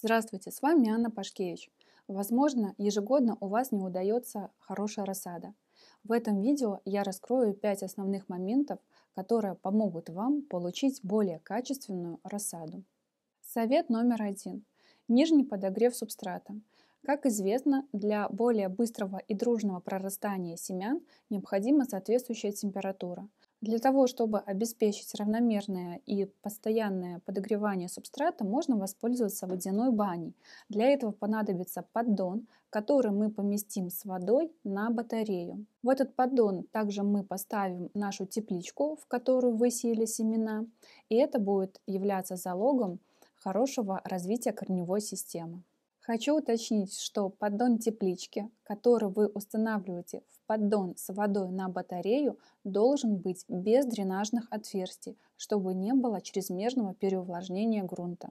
Здравствуйте, с вами Анна Пашкевич. Возможно, ежегодно у вас не удается хорошая рассада. В этом видео я раскрою 5 основных моментов, которые помогут вам получить более качественную рассаду. Совет номер один. Нижний подогрев субстрата. Как известно, для более быстрого и дружного прорастания семян необходима соответствующая температура. Для того, чтобы обеспечить равномерное и постоянное подогревание субстрата, можно воспользоваться водяной баней. Для этого понадобится поддон, который мы поместим с водой на батарею. В этот поддон также мы поставим нашу тепличку, в которую высеяли семена, и это будет являться залогом хорошего развития корневой системы. Хочу уточнить, что поддон теплички, который вы устанавливаете в поддон с водой на батарею, должен быть без дренажных отверстий, чтобы не было чрезмерного переувлажнения грунта.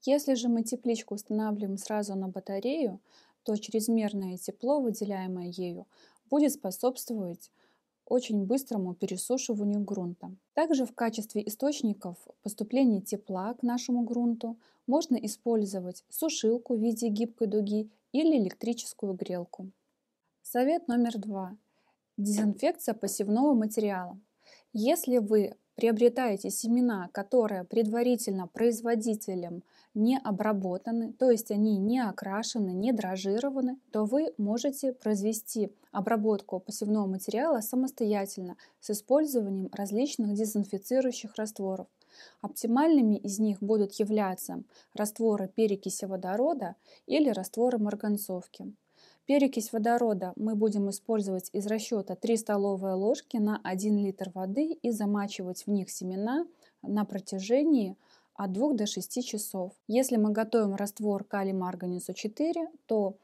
Если же мы тепличку устанавливаем сразу на батарею, то чрезмерное тепло, выделяемое ею, будет способствовать очень быстрому пересушиванию грунта. Также в качестве источников поступления тепла к нашему грунту можно использовать сушилку в виде гибкой дуги или электрическую грелку. Совет номер два. Дезинфекция посевного материала. Если вы приобретаете семена, которые предварительно производителем не обработаны, то есть они не окрашены, не дрожжированы, то вы можете произвести обработку посевного материала самостоятельно с использованием различных дезинфицирующих растворов. Оптимальными из них будут являться растворы перекиси водорода или растворы марганцовки. Перекись водорода мы будем использовать из расчета 3 столовые ложки на 1 литр воды и замачивать в них семена на протяжении от 2 до 6 часов. Если мы готовим раствор калий марганецу 4, то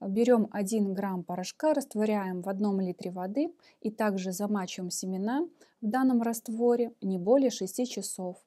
берем 1 грамм порошка, растворяем в 1 литре воды и также замачиваем семена в данном растворе не более 6 часов.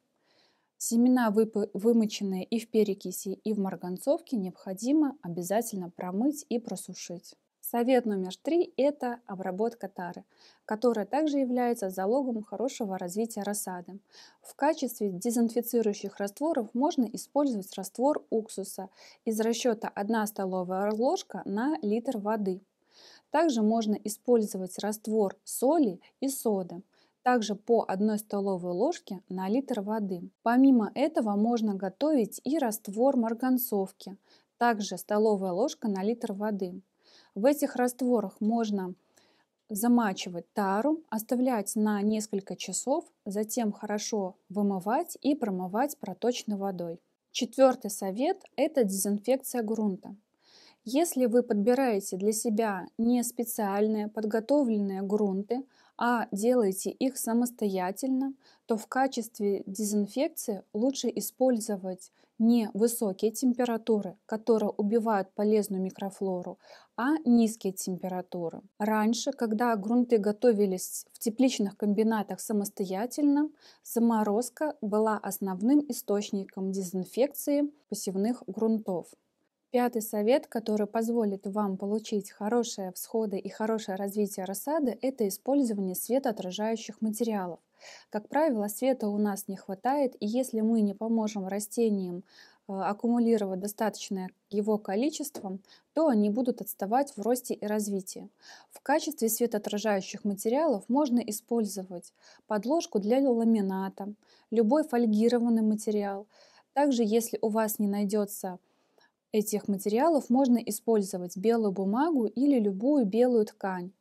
Семена, вымоченные и в перекиси, и в марганцовке, необходимо обязательно промыть и просушить. Совет номер три – это обработка тары, которая также является залогом хорошего развития рассады. В качестве дезинфицирующих растворов можно использовать раствор уксуса из расчета 1 столовая ложка на литр воды. Также можно использовать раствор соли и соды – также по 1 столовой ложке на литр воды. Помимо этого можно готовить и раствор марганцовки, также столовая ложка на литр воды. В этих растворах можно замачивать тару, оставлять на несколько часов, затем хорошо вымывать и промывать проточной водой. Четвертый совет – это дезинфекция грунта. Если вы подбираете для себя не специальные подготовленные грунты, а делаете их самостоятельно, то в качестве дезинфекции лучше использовать не высокие температуры, которые убивают полезную микрофлору, а низкие температуры. Раньше, когда грунты готовились в тепличных комбинатах самостоятельно, заморозка была основным источником дезинфекции посевных грунтов. Пятый совет, который позволит вам получить хорошие всходы и хорошее развитие рассады, это использование светоотражающих материалов. Как правило, света у нас не хватает, и если мы не поможем растениям э, аккумулировать достаточное его количество, то они будут отставать в росте и развитии. В качестве светоотражающих материалов можно использовать подложку для ламината, любой фольгированный материал. Также, если у вас не найдется этих материалов можно использовать белую бумагу или любую белую ткань,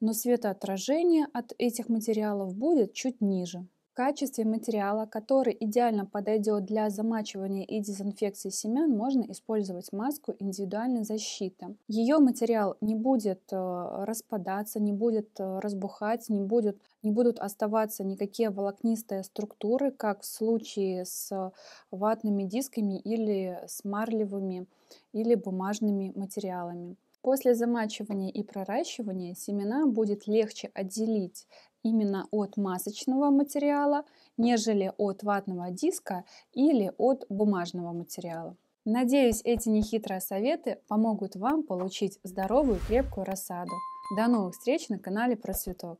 но светоотражение от этих материалов будет чуть ниже. В качестве материала, который идеально подойдет для замачивания и дезинфекции семян, можно использовать маску индивидуальной защиты. Ее материал не будет э, распадаться, не будет э, разбухать, не, будет, не будут оставаться никакие волокнистые структуры, как в случае с э, ватными дисками или с марлевыми или бумажными материалами. После замачивания и проращивания семена будет легче отделить именно от масочного материала, нежели от ватного диска или от бумажного материала. Надеюсь, эти нехитрые советы помогут вам получить здоровую крепкую рассаду. До новых встреч на канале Процветок!